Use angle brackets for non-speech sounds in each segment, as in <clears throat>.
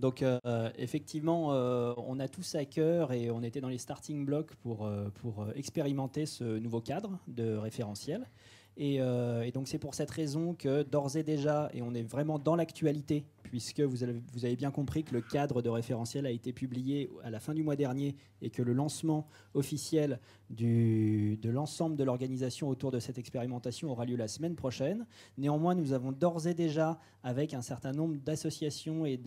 Donc euh, effectivement, euh, on a tous à cœur et on était dans les starting blocks pour, euh, pour expérimenter ce nouveau cadre de référentiel. Euh, et, donc c'est pour cette raison que d'ores et déjà, et on est vraiment dans l'actualité, puisque vous avez, vous avez bien compris que le cadre de référentiel a été publié à la fin du mois dernier et que le lancement officiel du, de l'ensemble de l'organisation autour de cette expérimentation aura lieu la semaine prochaine. Néanmoins, nous avons d'ores et déjà, avec un certain nombre d'associations et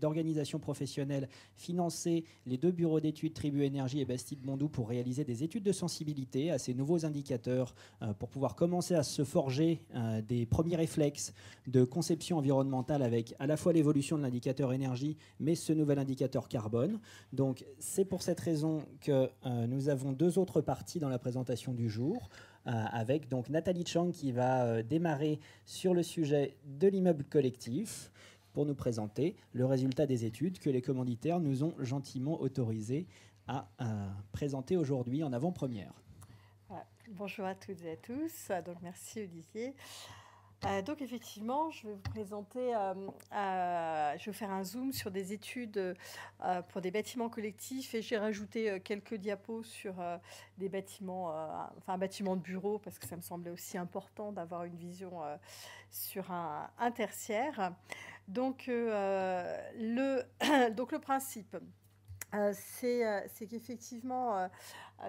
d'organisations professionnelles, financé les deux bureaux d'études Tribu Énergie et Bastide bondou pour réaliser des études de sensibilité à ces nouveaux indicateurs euh, pour pouvoir commencer à se forger euh, des premiers réflexes de conception environnementale avec à la fois l'évolution de l'indicateur énergie, mais ce nouvel indicateur carbone. Donc c'est pour cette raison que euh, nous avons deux autres parties dans la présentation du jour. Euh, avec donc Nathalie Chang qui va démarrer sur le sujet de l'immeuble collectif pour nous présenter le résultat des études que les commanditaires nous ont gentiment autorisé à présenter aujourd'hui en avant-première. Bonjour à toutes et à tous. Donc, merci Olivier. Euh, donc effectivement, je vais vous présenter, euh, euh, je vais faire un zoom sur des études pour des bâtiments collectifs et j'ai rajouté quelques diapos sur des bâtiments, enfin un bâtiment de bureau parce que ça me semblait aussi important d'avoir une vision sur un, tertiaire. Donc, <clears throat> donc le principe, euh, euh, c'est qu'effectivement, euh,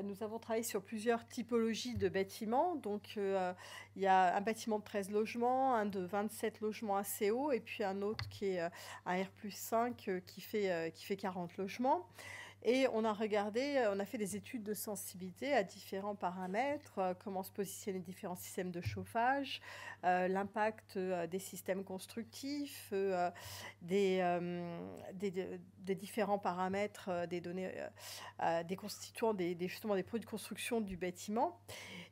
nous avons travaillé sur plusieurs typologies de bâtiments. Donc, il y a un bâtiment de 13 logements, un de 27 logements assez haut, et puis un autre qui est un R5 qui, qui fait 40 logements. Et on a regardé, euh, on a fait des études de sensibilité à différents paramètres, euh, comment se positionnent les différents systèmes de chauffage, euh, l'impact des systèmes constructifs, des, des, différents paramètres des données, des constituants des, justement des produits de construction du bâtiment.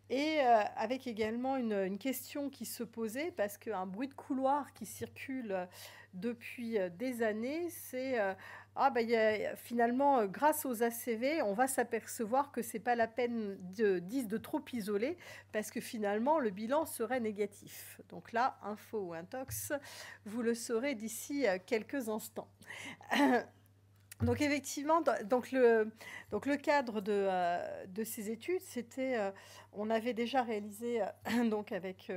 Et avec également une, une, question qui se posait, parce qu'un bruit de couloir qui circule depuis des années, c'est ah ben, finalement, euh, grâce aux ACV, on va s'apercevoir que c'est pas la peine de, de trop isoler parce que finalement, le bilan serait négatif. Donc là, info ou intox, vous le saurez d'ici euh, quelques instants. <coughs> Donc effectivement, donc le, donc le cadre de, euh, de ces études, c'était, on avait déjà réalisé <coughs> donc avec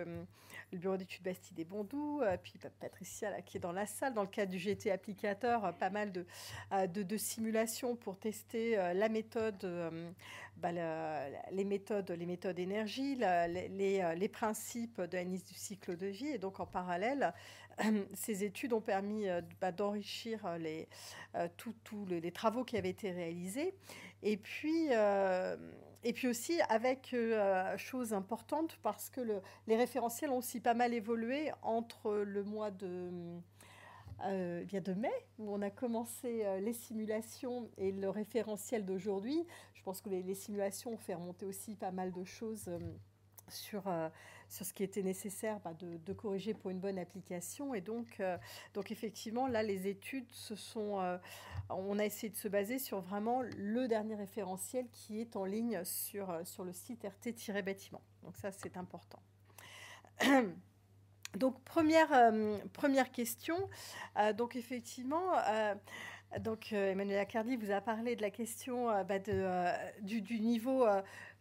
le bureau d'études Bastide et Bondou, euh, puis Patricia qui est dans la salle. Dans le cadre du GT applicateur, euh, pas mal euh, de, de, simulations pour tester la méthode, bah, les méthodes, les méthodes énergie, les, les, principes de l'analyse du cycle de vie. Et donc en parallèle, <clears throat> ces études ont permis bah, d'enrichir les, tous les, travaux qui avaient été réalisés. Et puis, et puis aussi avec euh, chose importante parce que les référentiels ont aussi pas mal évolué entre le mois de euh, de mai où on a commencé euh, les simulations et le référentiel d'aujourd'hui. Je pense que les, les, simulations ont fait remonter aussi pas mal de choses sur sur ce qui était nécessaire bah, de, corriger pour une bonne application. Et donc, euh, donc effectivement, là, les études, se sont, euh, on a essayé de se baser sur vraiment le dernier référentiel qui est en ligne sur, euh, sur le site RT-bâtiment. Donc ça, c'est important. <clears throat> Donc première, première question. donc effectivement, donc Emmanuel Acardi vous a parlé de la question bah, de, du, niveau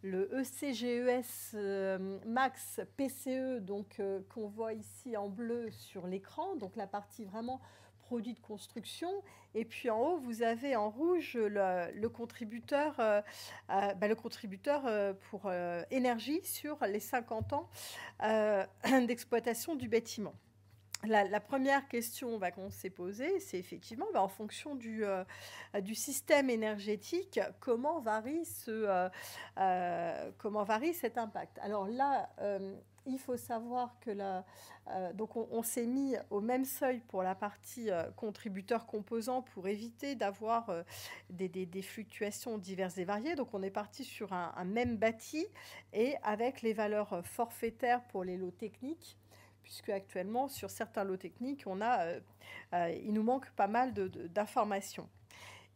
le ECGES euh, Max PCE, donc euh, qu'on voit ici en bleu sur l'écran, donc la partie vraiment produit de construction. Et puis en haut, vous avez en rouge le, contributeur, le contributeur euh, bah, pour énergie sur les 50 ans <clears throat> d'exploitation du bâtiment. La, première question bah, qu'on s'est posée, c'est effectivement, bah, en fonction euh, du, système énergétique, comment varie, euh, euh, cet impact Alors là, il faut savoir que donc on, s'est mis au même seuil pour la partie contributeur composant pour éviter d'avoir des, fluctuations diverses et variées. Donc on est parti sur un même bâti et avec les valeurs forfaitaires pour les lots techniques puisque actuellement, sur certains lots techniques, on a, euh, euh, il nous manque pas mal d'informations.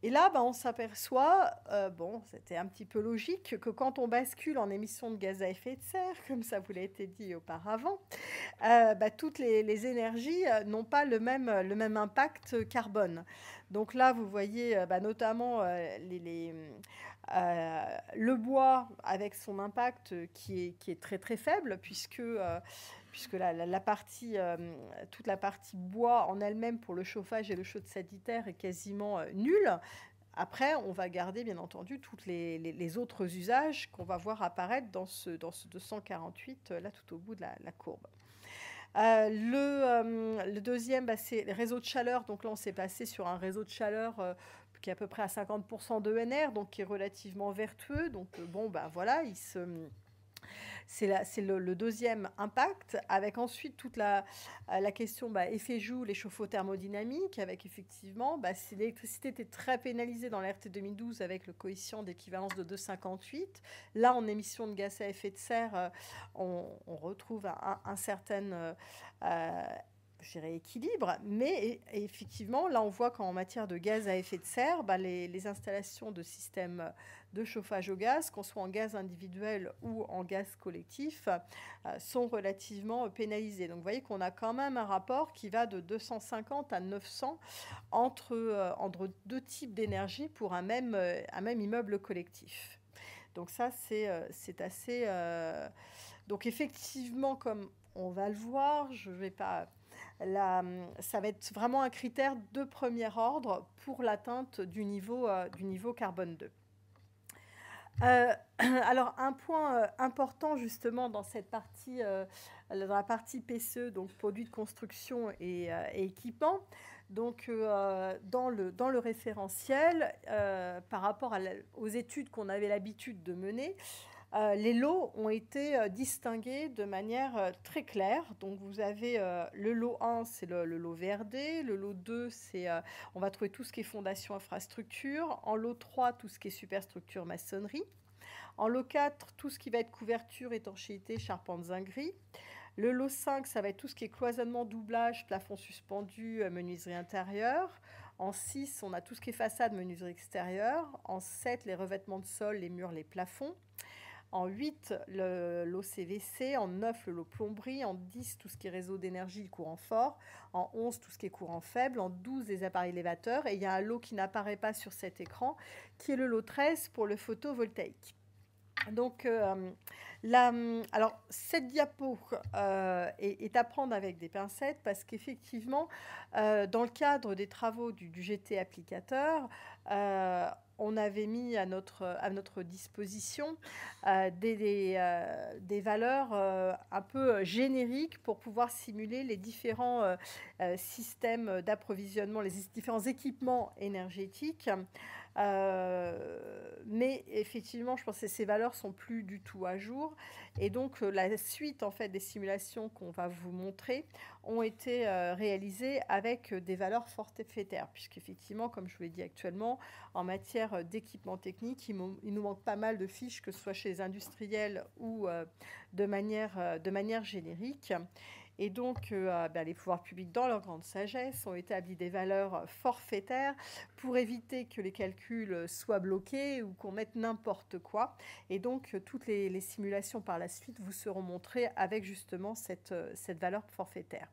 Et là, ben, on s'aperçoit, euh, bon, c'était un petit peu logique, que quand on bascule en émissions de gaz à effet de serre, <laughs> comme ça vous l'a été dit auparavant, ben, toutes les, les énergies n'ont pas le même, le même impact carbone. Donc là, vous voyez ben, notamment les, les, le bois avec son impact qui est, qui est très très faible, puisque puisque la, partie, euh, toute la partie bois en elle-même pour le chauffage et le chaud de sanitaire est quasiment euh, nulle. Après, on va garder bien entendu tous les, autres usages qu'on va voir apparaître dans ce, dans ce 248, euh, là tout au bout de la, courbe. le, deuxième, bah, c'est les réseaux de chaleur. Donc là, on s'est passé sur un réseau de chaleur qui est à peu près à 50% de donc qui est relativement vertueux. Donc bon, ben bah, voilà, il se c'est le, deuxième impact, avec ensuite toute la, euh, la question bah, effet chauffe eau thermodynamique, avec effectivement, bah, l'électricité était très pénalisée dans l'RT 2012 avec le coefficient d'équivalence de 2,58, là, en émission de gaz à effet de serre, euh, on, retrouve un, certain... Euh, je dirais, équilibre. Mais effectivement, là, on voit qu'en matière de gaz à effet de serre, bah, les, installations de systèmes de chauffage au gaz, qu'on soit en gaz individuel ou en gaz collectif, euh, sont relativement pénalisées. Donc, vous voyez qu'on a quand même un rapport qui va de 250 à 900 entre, euh, entre deux types d'énergie pour un même, euh, un même immeuble collectif. Donc ça, c'est assez... donc effectivement, comme on va le voir, je ne vais pas ça va être vraiment un critère de premier ordre pour l'atteinte du, niveau, euh, du niveau carbone 2. Euh, <clears throat> alors un point euh, important justement dans cette partie, dans la partie PCE, donc produits de construction et, équipements. Donc dans, le, dans le référentiel, par rapport aux études qu'on avait l'habitude de mener, euh, les lots ont été euh, distingués de manière euh, très claire. Donc vous avez le lot 1, c'est le, lot verdé. Le lot 2, c'est on va trouver tout ce qui est fondation infrastructure. En lot 3, tout ce qui est superstructure maçonnerie. En lot 4, tout ce qui va être couverture, étanchéité, charpente gris. Le lot 5, ça va être tout ce qui est cloisonnement, doublage, plafond suspendu, menuiserie intérieure. En 6, on a tout ce qui est façade, menuiserie extérieure. En 7, les revêtements de sol, les murs, les plafonds en 8 CVC. en 9 le lot plomberie, en 10 tout ce qui est réseau d'énergie, courant fort, en 11 tout ce qui est courant faible, en 12 les appareils élévateurs et il y a un lot qui n'apparaît pas sur cet écran qui est le lot 13 pour le photovoltaïque. Donc, euh, alors, cette diapo euh, est, à prendre avec des pincettes parce qu'effectivement, euh, dans le cadre des travaux du, du GT applicateur, on avait mis à notre, à notre disposition euh, des, des, euh, valeurs euh, un peu génériques pour pouvoir simuler les différents systèmes d'approvisionnement, les différents équipements énergétiques euh, mais effectivement, je pense que ces valeurs sont plus du tout à jour. Et donc, euh, la suite en fait des simulations qu'on va vous montrer ont été euh, réalisées avec des valeurs forfaitaires, effectivement, comme je vous l'ai dit actuellement, en matière d'équipement technique, il, nous manque pas mal de fiches, que ce soit chez les industriels ou de, manière, de manière générique. Et donc, euh, ah, ben, les pouvoirs publics, dans leur grande sagesse, ont établi des valeurs forfaitaires pour éviter que les calculs soient bloqués ou qu'on mette n'importe quoi. Et donc, euh, toutes les, simulations par la suite vous seront montrées avec justement cette euh, valeur forfaitaire.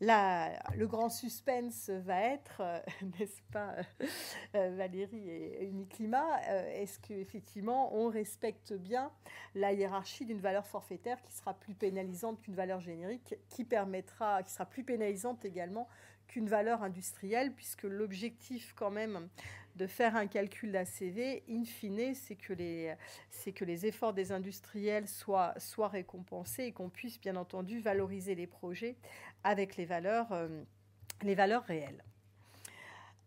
La, le grand suspense va être, euh, <laughs> n'est-ce pas, euh, euh, Valérie et Uniclima, est-ce qu'effectivement on respecte bien la hiérarchie d'une valeur forfaitaire qui sera plus pénalisante qu'une valeur générique, qui permettra, qui sera plus pénalisante également qu'une valeur industrielle, puisque l'objectif quand même de faire un calcul d'ACV, in fine, c'est que, les, c'est que les efforts des industriels soient, soient récompensés et qu'on puisse bien entendu valoriser les projets avec les valeurs, euh, les valeurs réelles.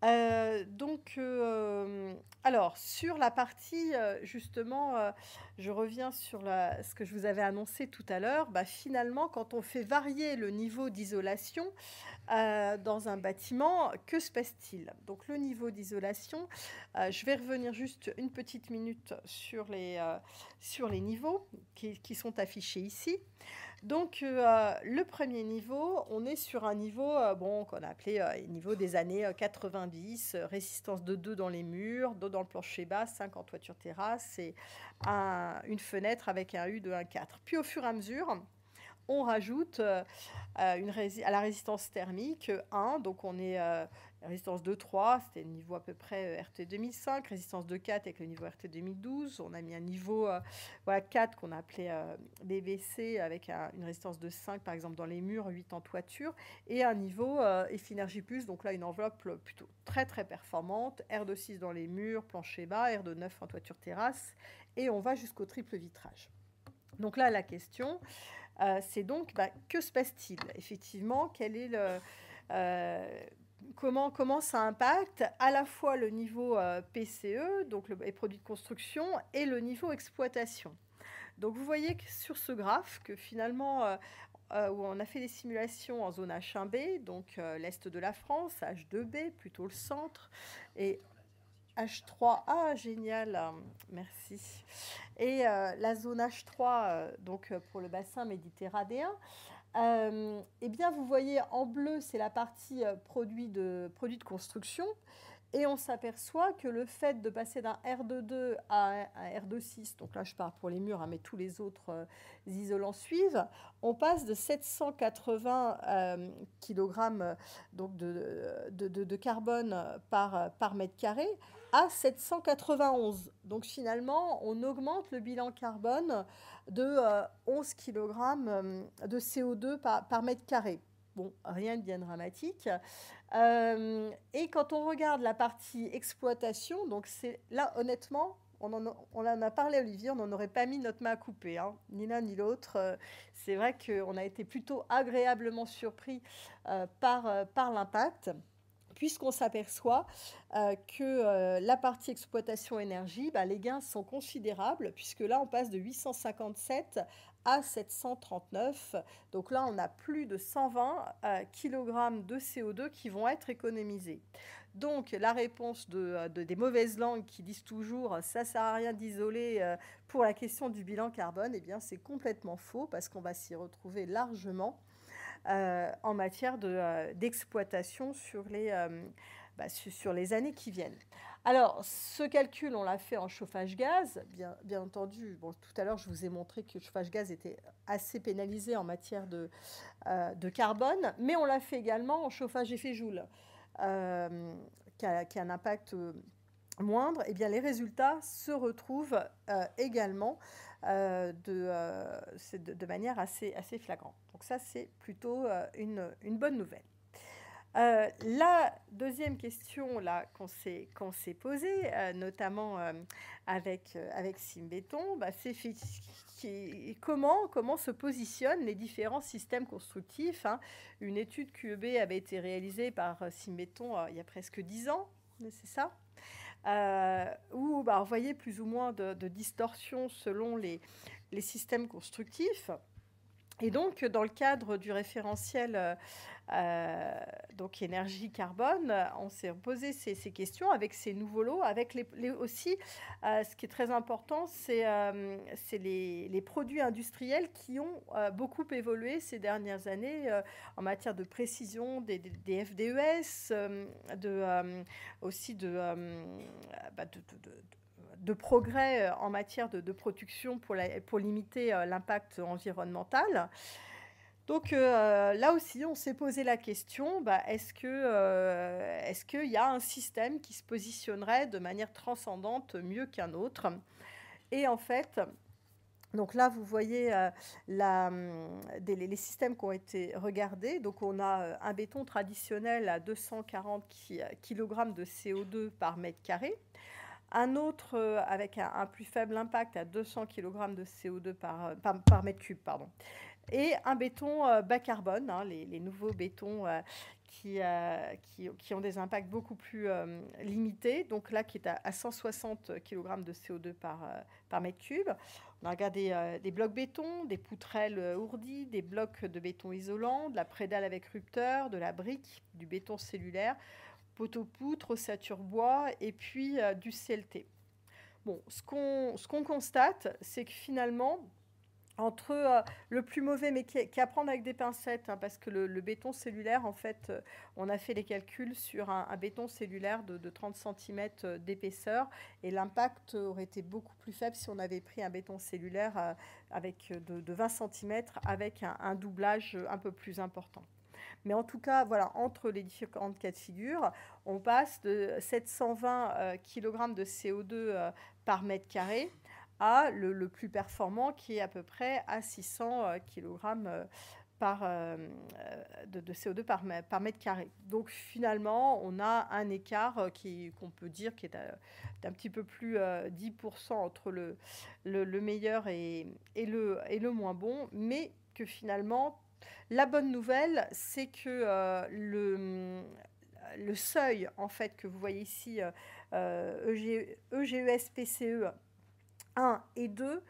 Euh, donc, euh, alors, sur la partie, justement, je reviens sur ce que je vous avais annoncé tout à l'heure. Bah, finalement, quand on fait varier le niveau d'isolation dans un bâtiment, que se passe-t-il Donc, le niveau d'isolation, je vais revenir juste une petite minute sur les, sur les niveaux qui, qui sont affichés ici. Donc euh, le premier niveau, on est sur un niveau euh, bon qu'on a appelé euh, niveau des années 90, résistance de 2 dans les murs, 2 dans le plancher bas, 5 en toiture terrasse et une fenêtre avec un U de 1,4. Puis au fur et à mesure, on rajoute à la résistance thermique 1, donc on est Résistance de 3 c'était le niveau à peu près euh, RT 2005. Résistance de 4 avec le niveau RT 2012. On a mis un niveau 4 euh, qu'on a appelé euh, avec une résistance de 5 par exemple dans les murs, 8 en toiture. Et un niveau Effinergie Plus, donc là une enveloppe plutôt très très performante. r de 6 dans les murs, plancher bas, r de 9 en toiture terrasse. Et on va jusqu'au triple vitrage. Donc là la question, c'est donc bah, que se passe-t-il Effectivement, quel est le comment, ça impacte à la fois le niveau euh, PCE, donc les produits de construction, et le niveau exploitation. Donc vous voyez que sur ce graphe que finalement, euh, euh, où on a fait des simulations en zone H1B, donc l'est de la France, H2B, plutôt le centre, et H3A, génial, merci. Et la zone H3, donc pour le bassin méditerranéen, euh, eh bien, vous voyez en bleu, c'est la partie euh, produit de, de construction. Et on s'aperçoit que le fait de passer d'un R22 à un R26, donc là je pars pour les murs, hein, mais tous les autres euh, isolants suivent, on passe de 780 kg donc de, de, carbone par mètre carré à 791. Donc finalement, on augmente le bilan carbone de 11 euh, kg euh, de CO2 par, mètre carré. Bon, rien de bien dramatique. Euh, et quand on regarde la partie exploitation, donc c'est là honnêtement, on en, a, parlé à Olivier, on n'en aurait pas mis notre main à couper, hein, ni l'un ni l'autre. C'est vrai qu'on a été plutôt agréablement surpris par, par l'impact puisqu'on s'aperçoit euh, que euh, la partie exploitation énergie, bah, les gains sont considérables, puisque là, on passe de 857 à 739. Donc là, on a plus de 120 euh, kg de CO2 qui vont être économisés. Donc la réponse de, des mauvaises langues qui disent toujours ça sert à rien d'isoler pour la question du bilan carbone, eh bien c'est complètement faux parce qu'on va s'y retrouver largement euh, en matière euh, d'exploitation sur, euh, bah, sur, les années qui viennent. Alors, ce calcul, on l'a fait en chauffage gaz. Bien, bien entendu, bon, tout à l'heure, je vous ai montré que le chauffage gaz était assez pénalisé en matière de, de carbone, mais on l'a fait également en chauffage effet Joule, qui, qui, a, un impact moindre, eh bien, les résultats se retrouvent euh, également euh, euh, de, de, manière assez, assez flagrante. Donc ça, c'est plutôt une, bonne nouvelle. la deuxième question qu'on s'est posée, notamment avec avec Simbéton, bah, c'est comment, comment se positionnent les différents systèmes constructifs. Hein. Une étude QEB avait été réalisée par Simbeton il y a presque dix ans, c'est ça euh, où ou bah, plus ou moins de, distorsions selon les, les, systèmes constructifs. Et donc, dans le cadre du référentiel euh, euh, donc énergie carbone, on s'est posé ces, questions avec ces nouveaux lots, avec les, aussi, euh, ce qui est très important, c'est euh, les, produits industriels qui ont beaucoup évolué ces dernières années en matière de précision des, FDES, e de, aussi bah, de, de, progrès en matière de, production pour, pour limiter l'impact environnemental. Donc euh, là aussi, on s'est posé la question, bah, euh, est-ce qu'il y a un système qui se positionnerait de manière transcendante mieux qu'un autre Et en fait, donc là, vous voyez euh, hum, les systèmes qui ont été regardés. Donc on a un béton traditionnel à 240 kg de CO2 par mètre carré. Un autre avec un, plus faible impact à 200 kg de CO2 par, par mètre cube. Pardon et un béton euh, bas carbone, hein, les, nouveaux bétons euh, euh, qui, qui, ont des impacts beaucoup plus limités. Donc là, qui est à, 160 kg de CO2 par, par mètre cube. On a regardé des blocs béton, des poutrelles ourdies, des blocs de béton isolant, de la prédale avec rupteur, de la brique, du béton cellulaire, poteau poutre ossature bois et puis du CLT. Bon, ce qu'on ce qu'on constate, c'est que finalement, entre euh, le plus mauvais, mais qui, prendre avec des pincettes, hein, parce que le, béton cellulaire, en fait, euh, on a fait les calculs sur un, béton cellulaire de, 30 cm euh, d'épaisseur, et l'impact aurait été beaucoup plus faible si on avait pris un béton cellulaire avec de, 20 cm avec un, doublage un peu plus important. Mais en tout cas, voilà, entre les différentes cas de figure, on passe de 720 kg de CO2 par mètre carré le, plus performant qui est à peu près à 600 euh, kg euh, par, euh, de, CO2 par, mètre carré. Donc finalement, on a un écart qui, qu'on peut dire qui est d'un petit peu plus 10% entre le, le, meilleur et, le, et le moins bon, mais que finalement, la bonne nouvelle, c'est que le, seuil en fait que vous voyez ici, EGES-PCE et 2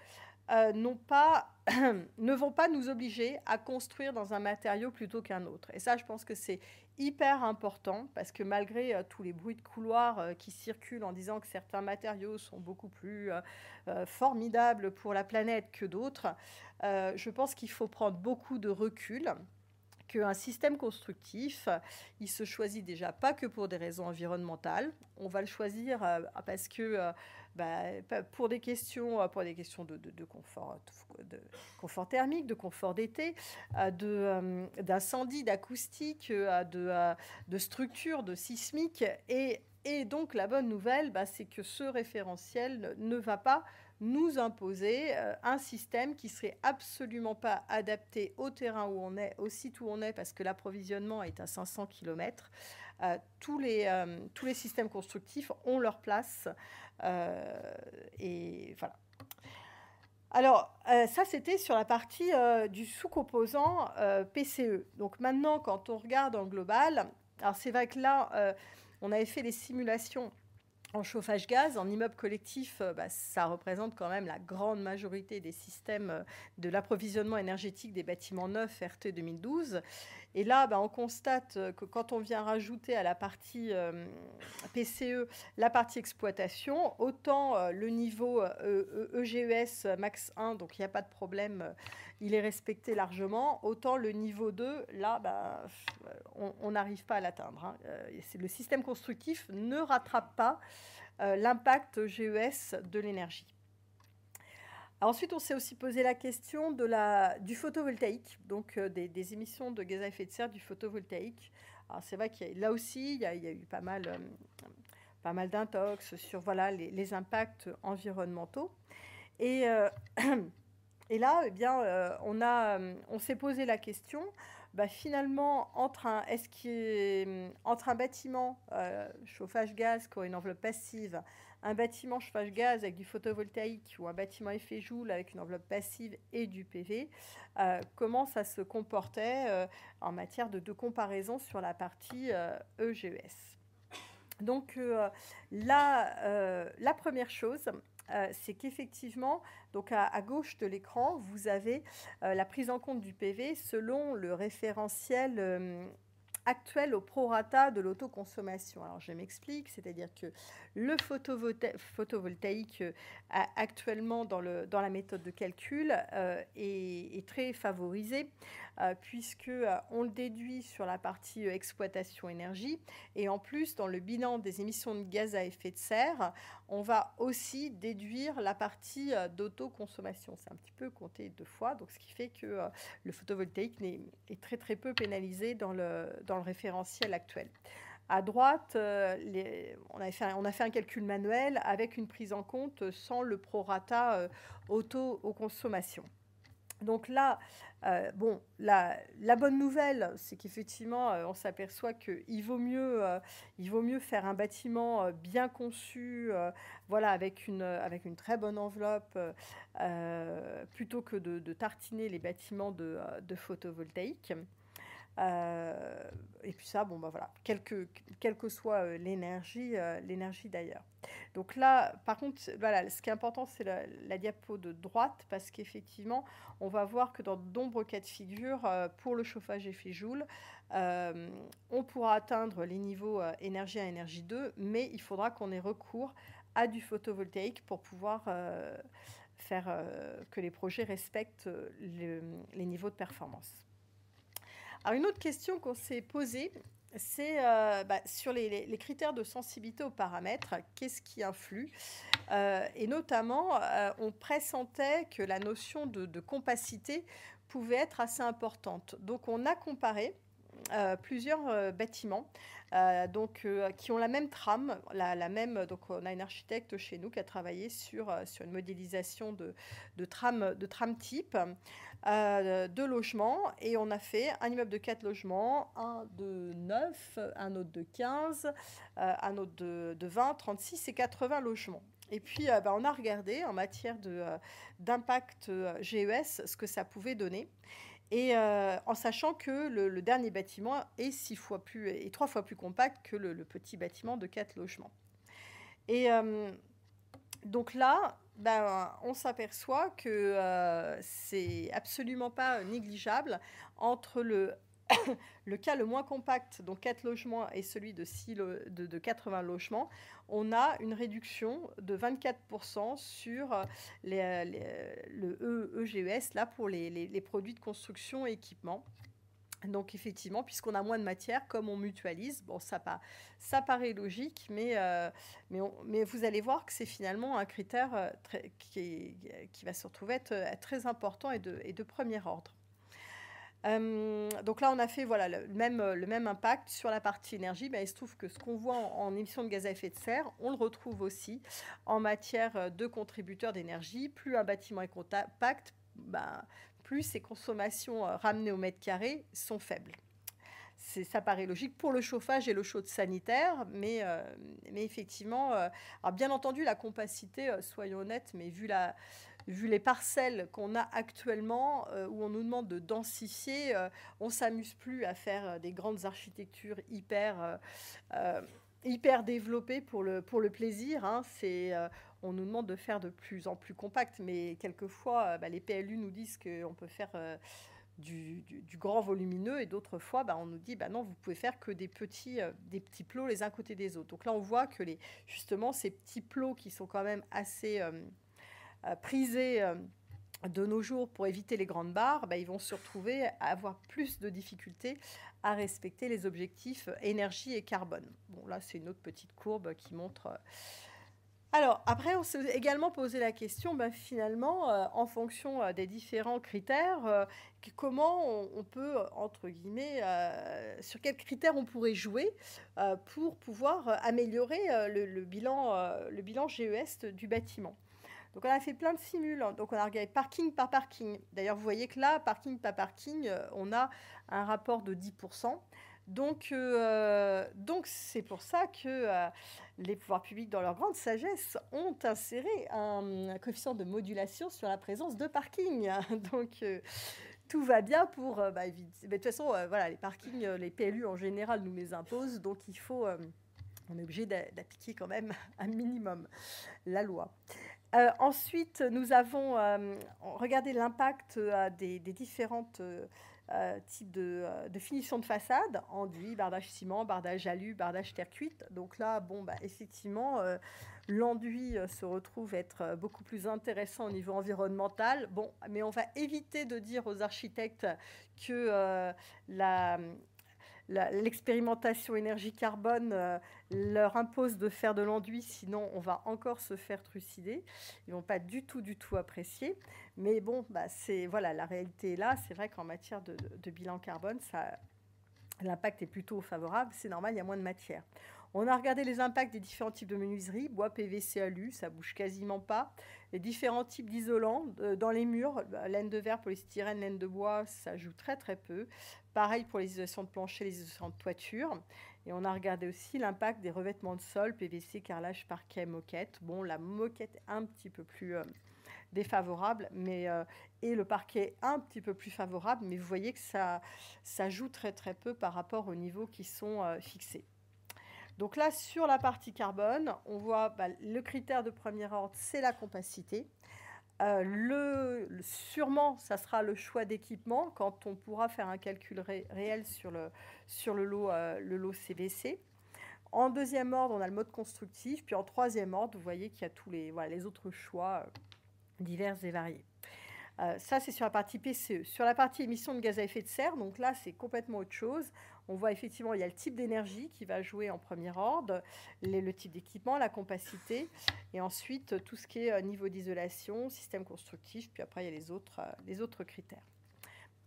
euh, pas, <clears throat> ne vont pas nous obliger à construire dans un matériau plutôt qu'un autre. Et ça, je pense que c'est hyper important parce que malgré euh, tous les bruits de couloir euh, qui circulent en disant que certains matériaux sont beaucoup plus euh, formidables pour la planète que d'autres, je pense qu'il faut prendre beaucoup de recul qu'un système constructif, il se choisit déjà pas que pour des raisons environnementales. On va le choisir parce que bah, pour des questions, euh, pour des questions de, confort, euh, de confort thermique, de confort d'été, euh, de d'incendie, d'acoustique, de, de structure, de sismique. Et, donc la bonne nouvelle, bah, c'est que ce référentiel ne va pas nous imposer un système qui serait absolument pas adapté au terrain où on est, au site où on est, parce que l'approvisionnement est à 500 km. tous, les, tous les systèmes constructifs ont leur place euh, et voilà. Alors, euh, ça, c'était sur la partie euh, du sous-composant PCE. Donc maintenant, quand on regarde en global, alors c'est vrai que là, on avait fait les simulations en chauffage gaz, en immeuble collectif, bah, ça représente quand même la grande majorité des systèmes de l'approvisionnement énergétique des bâtiments neufs RT 2012. Et là, bah, on constate euh, que quand on vient rajouter à la partie euh, PCE la partie exploitation, autant euh, le niveau EGES e, e max 1, donc il n'y a pas de problème, il est respecté largement, autant le niveau 2, là, bah, on n'arrive pas à l'atteindre. Hein. Le système constructif ne rattrape pas l'impact GES de l'énergie ensuite, on s'est aussi posé la question de du photovoltaïque, donc euh, des, émissions de gaz à effet de serre du photovoltaïque. c'est vrai que là aussi, il y, a, eu pas mal, euh, pas mal d'intox sur voilà, les, impacts environnementaux. Et, euh, <clears throat> et là, eh bien, on, s'est posé la question bah, finalement, entre un, est-ce entre un bâtiment chauffage-gaz qui a une enveloppe passive un bâtiment chauffage gaz avec du photovoltaïque ou un bâtiment effet joule avec une enveloppe passive et du PV, euh, comment ça se comportait euh, en matière de, comparaison sur la partie EGES. Euh, e donc là, la première chose, c'est qu'effectivement, donc à, gauche de l'écran, vous avez la prise en compte du PV selon le référentiel actuelle au prorata de l'autoconsommation. Alors je m'explique, c'est-à-dire que le photovoltaïque euh, actuellement dans, le, dans la méthode de calcul euh, est, très favorisé euh, puisque euh, on le déduit sur la partie euh, exploitation énergie. Et en plus, dans le bilan des émissions de gaz à effet de serre, on va aussi déduire la partie d'autoconsommation. C'est un petit peu compté deux fois, donc ce qui fait que le photovoltaïque est très très peu pénalisé dans le, référentiel actuel. À droite, on, a fait, on, a fait, un calcul manuel avec une prise en compte sans le prorata auto-consommation. Donc là, euh, bon, la, bonne nouvelle, c'est qu'effectivement, euh, on s'aperçoit qu'il vaut mieux, euh, vaut mieux faire un bâtiment bien conçu, voilà, avec une, très bonne enveloppe, plutôt que de, tartiner les bâtiments de photovoltaïque. Euh, et puis ça, bon, bah, voilà, quelle que, soit euh, l'énergie, euh, l'énergie d'ailleurs. Donc là, par contre, voilà, ce qui est important, c'est la, diapo de droite, parce qu'effectivement, on va voir que dans nombreux cas de figure, pour le chauffage effet Joule, on pourra atteindre les niveaux énergie 1, énergie 2, mais il faudra qu'on ait recours à du photovoltaïque pour pouvoir faire que les projets respectent les niveaux de performance. Alors une autre question qu'on s'est posée, c'est euh, bah, sur les, critères de sensibilité aux paramètres, qu'est-ce qui influe euh, Et notamment, euh, on pressentait que la notion de compacité pouvait être assez importante. Donc on a comparé euh, plusieurs euh, bâtiments euh, donc, qui ont la même trame, la, même, donc on a une architecte chez nous qui a travaillé sur, sur une modélisation de, de, trame, de type, de logements, et on a fait un immeuble de 4 logements, un de 9, un autre de 15, un autre de, 20, 36 et 80 logements. Et puis, ben, on a regardé en matière d'impact GES ce que ça pouvait donner. Et euh, en sachant que le, dernier bâtiment est six fois plus et trois fois plus compact que le, petit bâtiment de quatre logements. Et euh, donc là, ben, on s'aperçoit que euh, c'est absolument pas négligeable entre le <coughs> le cas le moins compact, donc 4 logements, et celui de, 6 de, 80 logements, on a une réduction de 24% sur euh, euh, le EGES, e là, pour les, produits de construction et équipement. Donc effectivement, puisqu'on a moins de matière, comme on mutualise, bon, ça, ça paraît logique, mais, euh, mais, vous allez voir que c'est finalement un critère qui, qui, va se retrouver être, très important et et de premier ordre. Euh, donc là, on a fait voilà, le, même, euh, le même impact sur la partie énergie. Ben, il se trouve que ce qu'on voit en, émissions de gaz à effet de serre, on le retrouve aussi en matière euh, de contributeurs d'énergie. Plus un bâtiment est compact, ben, plus ses consommations ramenées au mètre carré sont faibles. Ça paraît logique pour le chauffage et le chaud sanitaire, mais, mais effectivement, alors bien entendu, la compacité, soyons honnêtes, mais vu la, vu les parcelles qu'on a actuellement, euh, où on nous demande de densifier, euh, on s'amuse plus à faire euh, des grandes architectures hyper, hyper développées pour le, pour le plaisir. Hein. C'est, on nous demande de faire de plus en plus compact, mais quelquefois, bah, les PLU nous disent qu'on peut faire... Du, grand volumineux et d'autres fois bah, on nous dit bah non vous pouvez faire que des petits des petits plots les uns côté des autres donc là on voit que les justement ces petits plots qui sont quand même assez euh, prisés euh, de nos jours pour éviter les grandes barres, bah, ils vont se retrouver à avoir plus de difficultés à respecter les objectifs énergie et carbone. Bon, là, c'est une autre petite courbe qui montre. Euh. Alors, après, on s'est également posé la question, bah, finalement, en fonction des différents critères, comment on, peut, entre guillemets, sur quels critères on pourrait jouer pour pouvoir améliorer le, bilan, le bilan GES du bâtiment. Donc on a fait plein de simules. Hein. Donc on a regardé parking par parking. D'ailleurs, vous voyez que là, parking par parking, euh, on a un rapport de 10%. Donc, euh, donc c'est pour ça que euh, les pouvoirs publics, dans leur grande sagesse, ont inséré un, coefficient de modulation sur la présence de parking. <laughs> Donc, tout va bien pour... Bah, de toute façon, voilà, les parkings, les PLU en général nous les imposent, donc il faut... on est obligé d'appliquer quand même <laughs> un minimum la loi. Euh, ensuite, nous avons euh, regardé l'impact euh, des, différents différentes types de, finitions de façade, enduit, bardage ciment, bardage alu, bardage terre cuite. Donc là, bon, bah, effectivement, l'enduit se retrouve être beaucoup plus intéressant au niveau environnemental. Bon, mais on va éviter de dire aux architectes que la l'expérimentation énergie carbone euh, leur impose de faire de l'enduit, sinon on va encore se faire trucider. Ils vont pas du tout, du tout apprécier. Mais bon, bah, c'est voilà, la réalité là. C'est vrai qu'en matière de, bilan carbone, l'impact est plutôt favorable. C'est normal, il y a moins de matière. On a regardé les impacts des différents types de menuiserie, bois, PVC, alu, ça bouge quasiment pas. Les différents types d'isolants euh, dans les murs, bah, laine de verre, polystyrène, laine de bois, ça joue très très peu. Pareil pour les isolations de plancher, les isolations de toiture. Et on a regardé aussi l'impact des revêtements de sol, PVC, carrelage, parquet, moquette. Bon, la moquette un petit peu plus euh, défavorable, mais euh, et le parquet un petit peu plus favorable, mais vous voyez que ça, ça joue très très peu par rapport aux niveaux qui sont euh, fixés. Donc là, sur la partie carbone, on voit bah, le critère de premier ordre, c'est la compacité. Euh, le, sûrement, ça sera le choix d'équipement quand on pourra faire un calcul réel sur le, sur le lot, euh, le lot CVC. En deuxième ordre, on a le mode constructif. Puis en troisième ordre, vous voyez qu'il y a tous les, voilà, les autres choix euh, divers et variés. ça, c'est sur la partie PCE. Sur la partie émission de gaz à effet de serre, donc là, c'est complètement autre chose on voit effectivement, il y a le type d'énergie qui va jouer en premier ordre, le type d'équipement, la compacité, et ensuite tout ce qui est euh, niveau d'isolation, système constructif, puis après il y a les autres, euh, les autres critères.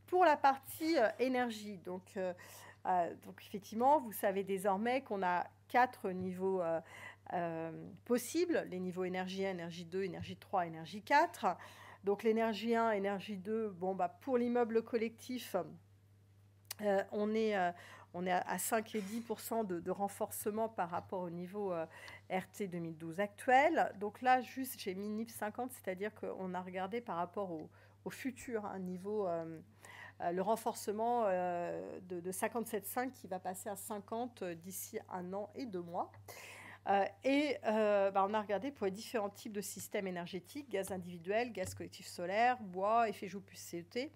Pour la partie euh, énergie, donc, donc effectivement, vous savez désormais qu'on a quatre niveaux possibles, les niveaux énergie 1, énergie 2, énergie 3, énergie 4. Donc l'énergie 1, énergie 2, bon, bah, pour l'immeuble collectif, euh, euh, on est, à 5 et 10 de, renforcement par rapport au niveau euh, RT 2012 actuel. Donc là, juste, j'ai mis NIP 50, c'est-à-dire qu'on a regardé par rapport au, futur hein, niveau, le renforcement de, 57,5 qui va passer à 50 d'ici un an et deux mois. et bah, on a regardé pour les différents types de systèmes énergétiques, gaz individuel, gaz collectif solaire, bois, effet joue plus CET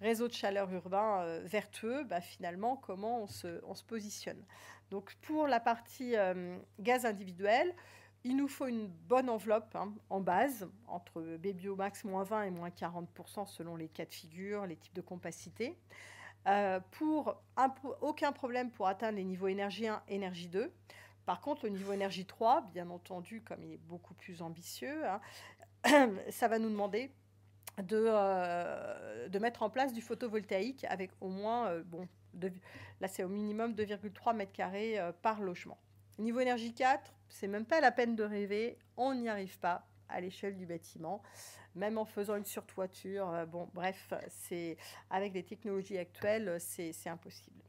réseau de chaleur urbain euh, vertueux, bah, finalement, comment on se, positionne. Donc pour la partie euh, gaz individuel, il nous faut une bonne enveloppe hein, en base, entre BBiomax moins 20 et moins 40% selon les cas de figure, les types de compacité. Euh, pour aucun problème pour atteindre les niveaux énergie 1, énergie 2. Par contre, le niveau énergie 3, bien entendu, comme il est beaucoup plus ambitieux, hein, <clears throat> ça va nous demander de, euh, de mettre en place du photovoltaïque avec au moins, euh, bon, là c'est au minimum 2,3 mètres carrés euh, par logement. Niveau énergie 4, c'est même pas la peine de rêver, on n'y arrive pas à l'échelle du bâtiment, même en faisant une surtoiture. Bon, bref, c'est avec les technologies actuelles, c'est impossible.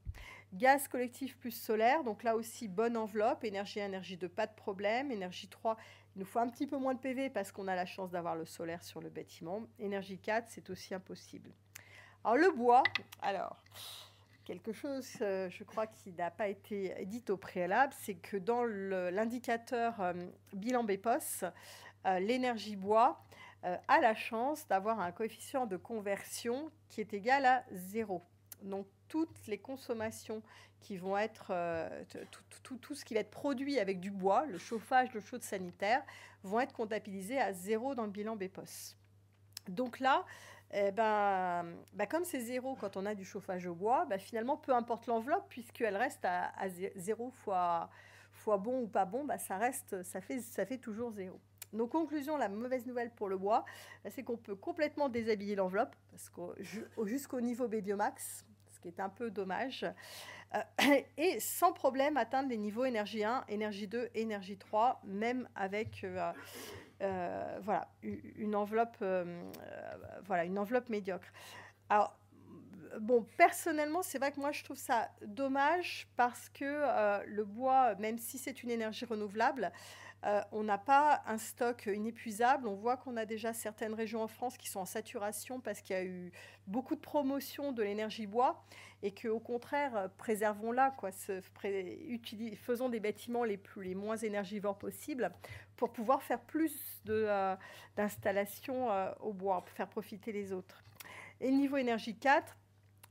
Gaz collectif plus solaire, donc là aussi bonne enveloppe, énergie 1, énergie 2, pas de problème, énergie 3, il nous faut un petit peu moins de PV parce qu'on a la chance d'avoir le solaire sur le bâtiment. Énergie 4, c'est aussi impossible. Alors le bois, alors quelque chose, euh, je crois, qui n'a pas été dit au préalable, c'est que dans l'indicateur euh, bilan BEPOS, euh, l'énergie bois a la chance d'avoir un coefficient de conversion qui est égal à 0. Donc toutes les consommations qui vont être, euh, tout, ce qui va être produit avec du bois, le chauffage, le chaude sanitaire, vont être comptabilisés à zéro dans le bilan BEPOS. Donc là, eh ben, bah, comme c'est zéro quand on a du chauffage au bois, bah, finalement, peu importe l'enveloppe, puisqu'elle reste à, zéro fois, bon ou pas bon, bah, ça, reste, ça, fait, toujours zéro. Nos conclusions, la mauvaise nouvelle pour le bois, c'est qu'on peut complètement déshabiller l'enveloppe, jusqu'au niveau biomax, qui est un peu dommage, euh, <clears throat> et sans problème atteindre les niveaux énergie 1, énergie 2, énergie 3, même avec euh, euh, voilà, une, enveloppe, voilà, une enveloppe médiocre. Alors, bon, personnellement, c'est vrai que moi, je trouve ça dommage parce que le bois, même si c'est une énergie renouvelable, euh, on n'a pas un stock inépuisable. On voit qu'on a déjà certaines régions en France qui sont en saturation parce qu'il y a eu beaucoup de promotion de l'énergie bois et qu'au contraire, préservons-la, quoi, faisons des bâtiments les, plus, les moins énergivores possibles pour pouvoir faire plus euh, d'installations euh, au bois, pour faire profiter les autres. Et le niveau énergie 4,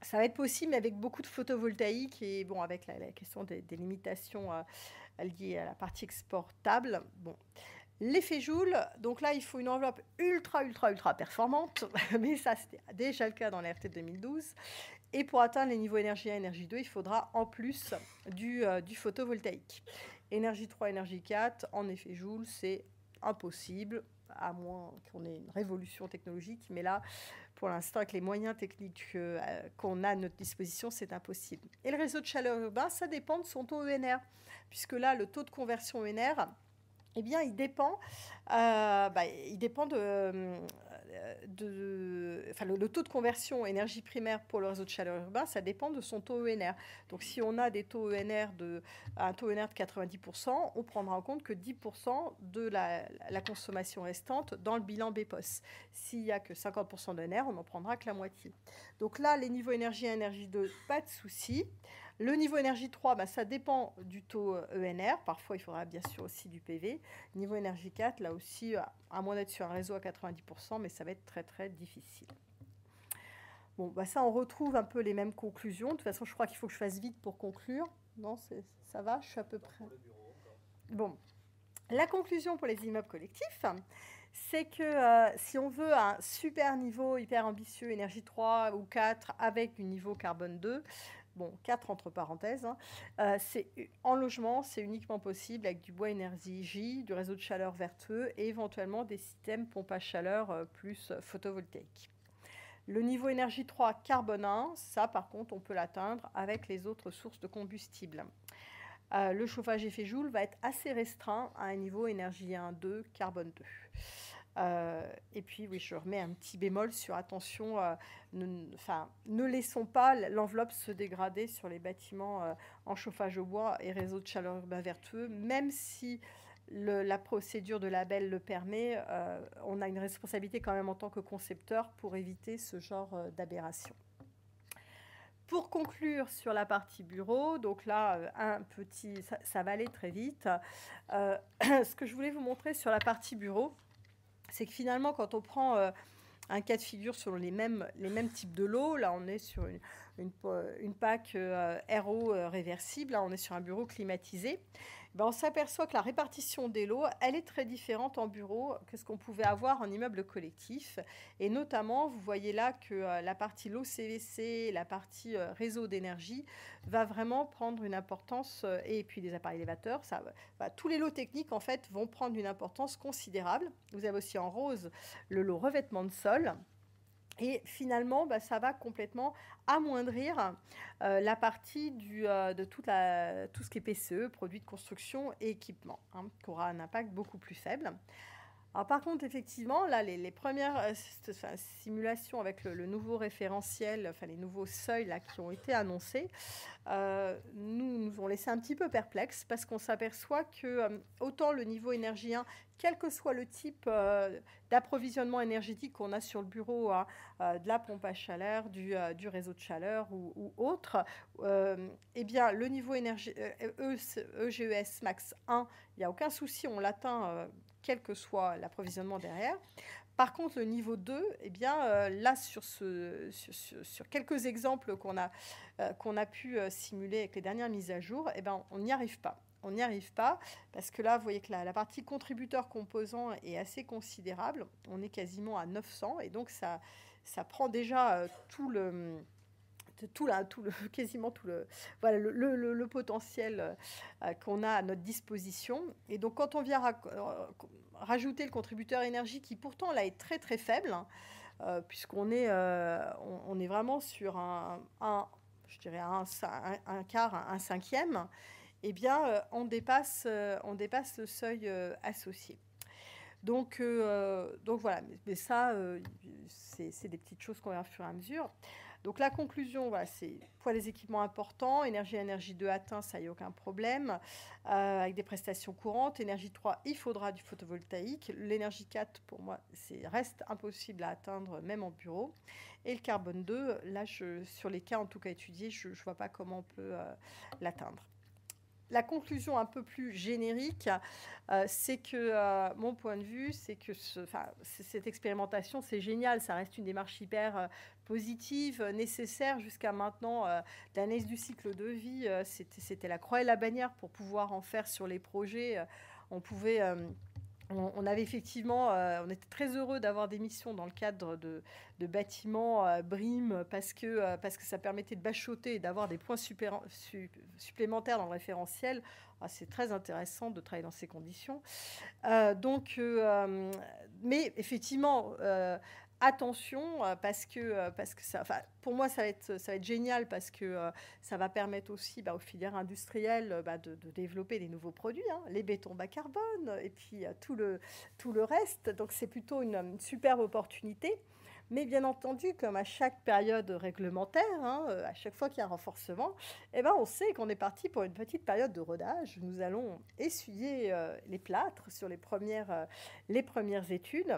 ça va être possible, mais avec beaucoup de photovoltaïque et bon, avec la, question des, des limitations liée à la partie exportable. Bon. L'effet Joule, donc là, il faut une enveloppe ultra, ultra, ultra performante, <laughs> mais ça, c'était déjà le cas dans la RT 2012. Et pour atteindre les niveaux énergie 1, énergie 2, il faudra en plus du, euh, du photovoltaïque. Énergie 3, énergie 4, en effet Joule, c'est impossible, à moins qu'on ait une révolution technologique, mais là, pour l'instant, avec les moyens techniques euh, qu'on a à notre disposition, c'est impossible. Et le réseau de chaleur urbain, ça dépend de son taux ENR, puisque là, le taux de conversion ENR, eh bien, il dépend, euh, bah, il dépend de, euh, enfin, le, taux de conversion énergie primaire pour le réseau de chaleur urbain, ça dépend de son taux ENR. Donc si on a des taux ENR de, un taux ENR de 90%, on prendra en compte que 10% de la, consommation restante dans le bilan BEPOS. S'il n'y a que 50% d'ENR, e on n'en prendra que la moitié. Donc là, les niveaux énergie et énergie 2, pas de souci. Le niveau énergie 3, bah, ça dépend du taux ENR. Euh, e Parfois, il faudra bien sûr aussi du PV. Niveau énergie 4, là aussi, euh, à moins d'être sur un réseau à 90%, mais ça va être très très difficile. Bon, bah ça, on retrouve un peu les mêmes conclusions. De toute façon, je crois qu'il faut que je fasse vite pour conclure. Non, ça va, je suis à peu près. Bon, la conclusion pour les immeubles collectifs, c'est que euh, si on veut un super niveau hyper ambitieux, énergie 3 ou 4 avec du niveau carbone 2, bon, 4 entre parenthèses. Hein. Euh, en logement, c'est uniquement possible avec du bois énergie J, du réseau de chaleur vertueux et éventuellement des systèmes pompe à chaleur euh, plus photovoltaïque. Le niveau énergie 3 carbone 1, ça par contre, on peut l'atteindre avec les autres sources de combustible. Euh, le chauffage effet joule va être assez restreint à un niveau énergie 1, 2, carbone 2. Euh, et puis, oui, je remets un petit bémol sur attention, euh, ne, enfin, ne laissons pas l'enveloppe se dégrader sur les bâtiments euh, en chauffage au bois et réseaux de chaleur vertueux, même si la procédure de label le permet, on a une responsabilité quand même en tant que concepteur pour éviter ce genre d'aberration. Pour conclure sur la partie bureau, donc là, un petit, ça, ça va aller très vite. <clears throat> ce que je voulais vous montrer sur la partie bureau, c'est que finalement, quand on prend euh, un cas de figure selon les mêmes, les mêmes types de lots, là on est sur une, une, une PAC euh, RO euh, réversible, hein, on est sur un bureau climatisé, ben on s'aperçoit que la répartition des lots, elle est très différente en bureau que ce qu'on pouvait avoir en immeuble collectif. Et notamment, vous voyez là que euh, la partie lot CVC, la partie réseau d'énergie, va vraiment prendre une importance, et puis les appareils élévateurs, ça, bah, tous les lots techniques, en fait, vont prendre une importance considérable. Vous avez aussi en rose le lot revêtement de sol. Et finalement, bah, ça va complètement amoindrir euh, la partie euh, de tout ce qui est PCE, produits de construction et équipement, hein, qui aura un impact beaucoup plus faible par contre, effectivement, là, les, premières euh, simulations avec le, nouveau référentiel, enfin les nouveaux seuils là, qui ont été annoncés, euh, nous, nous ont laissé un petit peu perplexes parce qu'on s'aperçoit que euh, autant le niveau énergie 1, quel que soit le type d'approvisionnement énergétique qu'on a sur le bureau, hein, de la pompe à chaleur, du, réseau de chaleur ou, autre, eh bien le niveau énergie EGES e, e Max 1, il n'y a aucun souci, on l'atteint quel que soit l'approvisionnement derrière. Par contre, le niveau 2, eh bien, euh, là, sur, ce, sur, quelques exemples qu'on a, euh, qu'on a pu euh, simuler avec les dernières mises à jour, eh bien, on n'y arrive pas. On n'y arrive pas parce que là, vous voyez que la, la partie contributeur-composant est assez considérable. On est quasiment à 900 et donc ça, ça prend déjà tout le tout là, tout le, <laughs> quasiment tout le, voilà, le, potentiel euh, euh, qu'on a à notre disposition. Et donc, quand on vient euh, rajouter le contributeur énergie, qui pourtant là est très très faible, hein, puisqu'on est, on, est vraiment sur un, je dirais un, un, quart, un, cinquième, eh bien, on dépasse, on dépasse le seuil associé. Donc, donc voilà, mais, ça, c'est des petites choses qu'on va au fur et à mesure. Donc la conclusion, voilà, c'est pour les équipements importants, énergie énergie 2 atteint, ça y a aucun problème, euh, avec des prestations courantes. Énergie 3, il faudra du photovoltaïque. L'énergie 4, pour moi, c'est reste impossible à atteindre même en bureau. Et le carbone 2, là, je, sur les cas en tout cas étudiés, je ne vois pas comment on peut euh, l'atteindre la conclusion un peu plus générique, euh, c'est que euh, mon point de vue, c'est que cette expérimentation, c'est génial. Ça reste une démarche hyper euh, positive, nécessaire jusqu'à maintenant. L'analyse du cycle de vie, c'était la croix et la bannière pour pouvoir en faire sur les projets. on pouvait on avait effectivement, euh, on était très heureux d'avoir des missions dans le cadre de, bâtiments euh, brimes parce que, euh, parce que ça permettait de bachoter et d'avoir des points supplémentaires dans le référentiel. Ah, c'est très intéressant de travailler dans ces conditions. donc, mais effectivement, attention euh, parce que, euh, parce que ça, pour moi, ça va, être, ça va être génial parce que euh, ça va permettre aussi bah, aux filières industrielles bah, de, développer des nouveaux produits, hein, les bétons bas carbone et puis tout, le, tout le reste. Donc, c'est plutôt une, superbe opportunité. Mais bien entendu, comme à chaque période réglementaire, hein, à chaque fois qu'il y a un renforcement, eh ben on sait qu'on est parti pour une petite période de rodage. Nous allons essuyer les plâtres sur les premières, les premières études.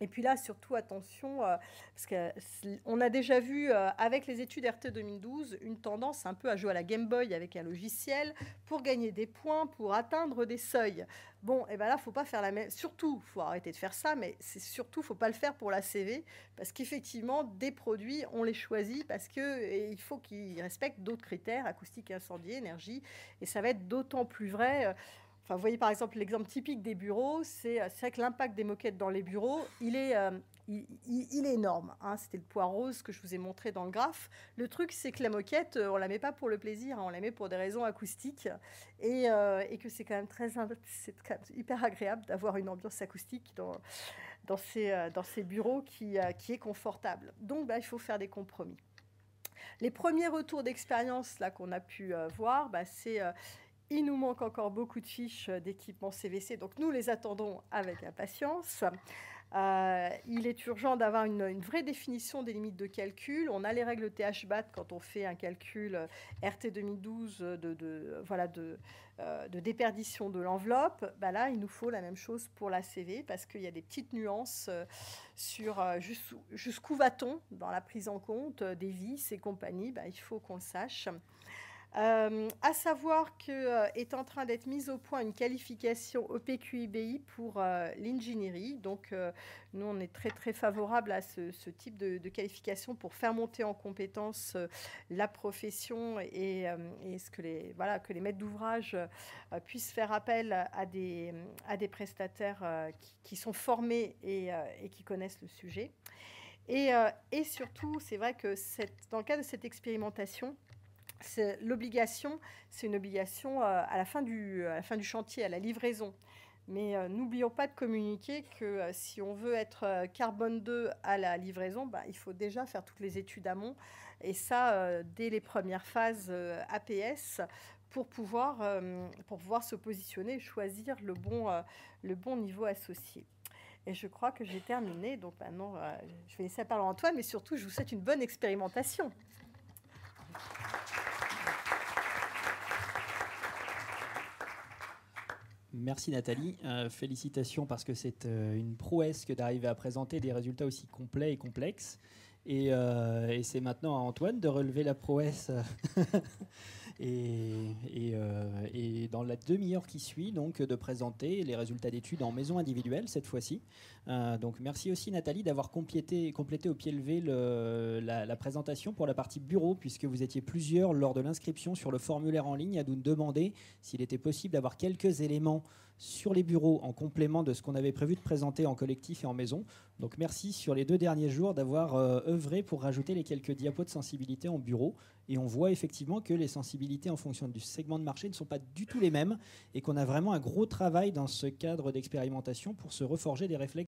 Et puis là, surtout attention, euh, parce qu'on a déjà vu euh, avec les études RT 2012 une tendance un peu à jouer à la Game Boy avec un logiciel pour gagner des points, pour atteindre des seuils. Bon, et eh ben là, faut pas faire la même. Surtout, faut arrêter de faire ça, mais c'est surtout, faut pas le faire pour la CV, parce qu'effectivement, des produits, on les choisit parce que il faut qu'ils respectent d'autres critères, acoustique, incendie, énergie, et ça va être d'autant plus vrai. Euh, Enfin, vous voyez par exemple l'exemple typique des bureaux, euh, c'est vrai que l'impact des moquettes dans les bureaux, il est, euh, il, est énorme. Hein. C'était le poids rose que je vous ai montré dans le graphe. Le truc, c'est que la moquette, euh, on la met pas pour le plaisir, hein, on la met pour des raisons acoustiques et, et que c'est quand même très, hyper agréable d'avoir une ambiance acoustique dans, dans, ces, dans ces bureaux qui, qui est confortable. Donc, bah, il faut faire des compromis. Les premiers retours d'expérience là qu'on a pu voir, bah, c'est il nous manque encore beaucoup de fiches d'équipement CVC, donc nous les attendons avec impatience. Euh, il est urgent d'avoir une, vraie définition des limites de calcul. On a les règles THBAT quand on fait un calcul RT 2012 de, voilà, de, euh, de déperdition de l'enveloppe. Bah là, il nous faut la même chose pour la CV parce qu'il y a des petites nuances euh, sur jusqu'où va-t-on dans la prise en compte des vis et compagnie. Bah, il faut qu'on le sache. Euh, à savoir que euh, est en train d'être mise au point une qualification OPQIBI pour euh, l'ingénierie. Donc, nous, on est très très favorable à ce, type de, qualification pour faire monter en compétence la profession et, ce que les voilà que les maîtres d'ouvrage puissent faire appel à des à des prestataires qui, sont formés et, qui connaissent le sujet. Et, surtout, c'est vrai que dans le cadre de cette expérimentation, L'obligation, c'est une obligation euh, à la, fin du, chantier, à la livraison. Mais euh, n'oublions pas de communiquer que euh, si on veut être carbone 2 à la livraison, bah, il faut déjà faire toutes les études amont, et ça dès les premières phases APS, pour pouvoir, pour pouvoir se positionner choisir le bon, le bon niveau associé. Et je crois que j'ai terminé, donc maintenant je vais laisser la parole à Antoine, mais surtout je vous souhaite une bonne expérimentation. Merci Nathalie. Euh, félicitations parce que c'est euh, une prouesse que d'arriver à présenter des résultats aussi complets et complexes. et euh, c'est maintenant à Antoine de relever la prouesse. <laughs> Euh, et, dans la demi-heure qui suit, donc, de présenter les résultats d'études en maison individuelle cette fois-ci. Euh, donc, merci aussi Nathalie d'avoir complété, complété au pied levé le, la, présentation pour la partie bureau, puisque vous étiez plusieurs lors de l'inscription sur le formulaire en ligne à nous demander s'il était possible d'avoir quelques éléments sur les bureaux en complément de ce qu'on avait prévu de présenter en collectif et en maison. Donc merci sur les deux derniers jours d'avoir euh, œuvré pour rajouter les quelques diapos de sensibilité en bureau. Et on voit effectivement que les sensibilités en fonction du segment de marché ne sont pas du tout les mêmes et qu'on a vraiment un gros travail dans ce cadre d'expérimentation pour se reforger des réflexes